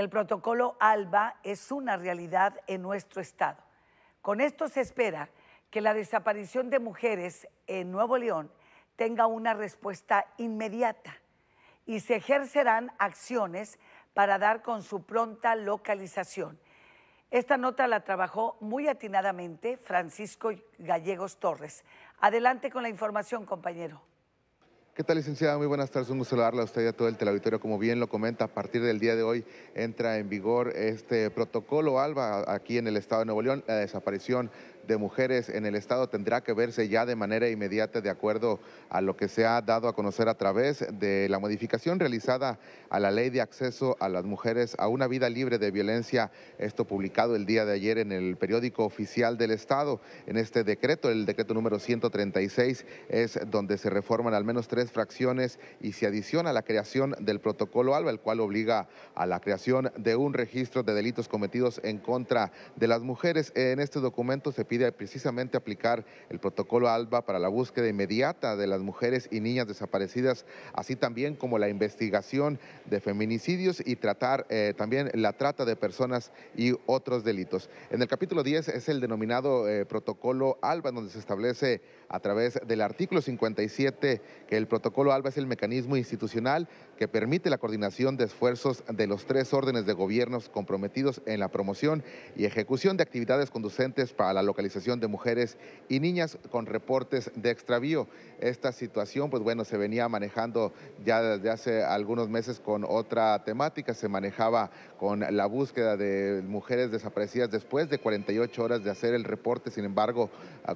El protocolo ALBA es una realidad en nuestro Estado. Con esto se espera que la desaparición de mujeres en Nuevo León tenga una respuesta inmediata y se ejercerán acciones para dar con su pronta localización. Esta nota la trabajó muy atinadamente Francisco Gallegos Torres. Adelante con la información, compañero. ¿Qué tal, licenciada? Muy buenas tardes. Un gusto saludarla a usted y a todo el teleauditorio. Como bien lo comenta, a partir del día de hoy entra en vigor este protocolo ALBA aquí en el Estado de Nuevo León. La desaparición de mujeres en el Estado tendrá que verse ya de manera inmediata de acuerdo a lo que se ha dado a conocer a través de la modificación realizada a la Ley de Acceso a las Mujeres a una Vida Libre de Violencia. Esto publicado el día de ayer en el periódico oficial del Estado. En este decreto, el decreto número 136, es donde se reforman al menos tres fracciones y se adiciona la creación del protocolo ALBA, el cual obliga a la creación de un registro de delitos cometidos en contra de las mujeres. En este documento se pide precisamente aplicar el protocolo ALBA para la búsqueda inmediata de las mujeres y niñas desaparecidas, así también como la investigación de feminicidios y tratar eh, también la trata de personas y otros delitos. En el capítulo 10 es el denominado eh, protocolo ALBA, donde se establece a través del artículo 57 que el protocolo ALBA es el mecanismo institucional que permite la coordinación de esfuerzos de los tres órdenes de gobiernos comprometidos en la promoción y ejecución de actividades conducentes para la localización de mujeres y niñas con reportes de extravío. Esta situación, pues bueno, se venía manejando ya desde hace algunos meses con otra temática, se manejaba con la búsqueda de mujeres desaparecidas después de 48 horas de hacer el reporte, sin embargo,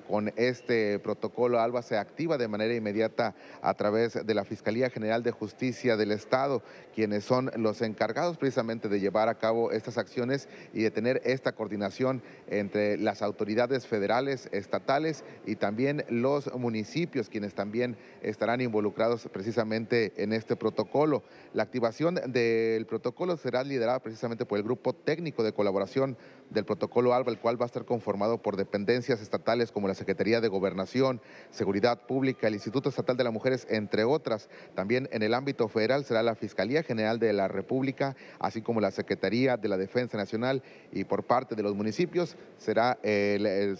con este protocolo protocolo ALBA se activa de manera inmediata a través de la Fiscalía General de Justicia del Estado, quienes son los encargados precisamente de llevar a cabo estas acciones y de tener esta coordinación entre las autoridades federales, estatales y también los municipios, quienes también estarán involucrados precisamente en este protocolo. La activación del protocolo será liderada precisamente por el Grupo Técnico de Colaboración del Protocolo ALBA, el cual va a estar conformado por dependencias estatales como la Secretaría de Gobernación, Seguridad Pública, el Instituto Estatal de las Mujeres, entre otras. También en el ámbito federal será la Fiscalía General de la República, así como la Secretaría de la Defensa Nacional y por parte de los municipios será el,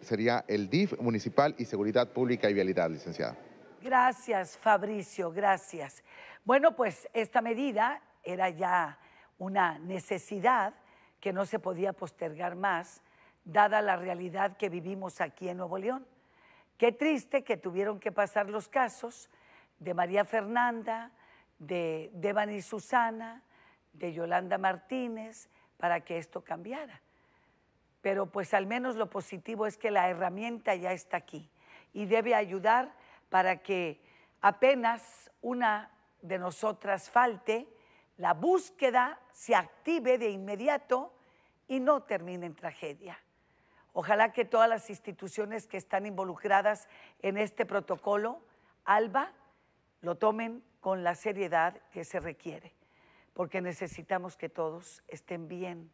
sería el DIF municipal y Seguridad Pública y Vialidad, licenciada. Gracias, Fabricio, gracias. Bueno, pues esta medida era ya una necesidad que no se podía postergar más, dada la realidad que vivimos aquí en Nuevo León. Qué triste que tuvieron que pasar los casos de María Fernanda, de Devani Susana, de Yolanda Martínez, para que esto cambiara. Pero pues al menos lo positivo es que la herramienta ya está aquí y debe ayudar para que apenas una de nosotras falte, la búsqueda se active de inmediato y no termine en tragedia. Ojalá que todas las instituciones que están involucradas en este protocolo, ALBA, lo tomen con la seriedad que se requiere, porque necesitamos que todos estén bien,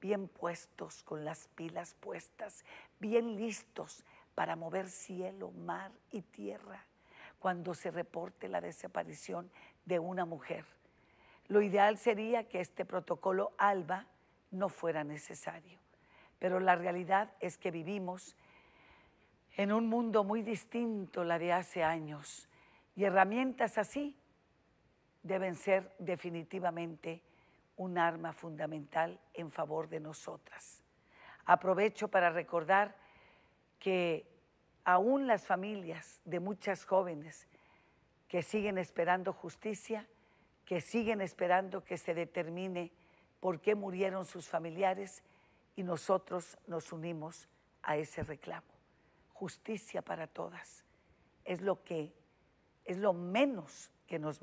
bien puestos, con las pilas puestas, bien listos para mover cielo, mar y tierra cuando se reporte la desaparición de una mujer. Lo ideal sería que este protocolo ALBA no fuera necesario pero la realidad es que vivimos en un mundo muy distinto la de hace años y herramientas así deben ser definitivamente un arma fundamental en favor de nosotras. Aprovecho para recordar que aún las familias de muchas jóvenes que siguen esperando justicia, que siguen esperando que se determine por qué murieron sus familiares, y nosotros nos unimos a ese reclamo. Justicia para todas es lo que es lo menos que nos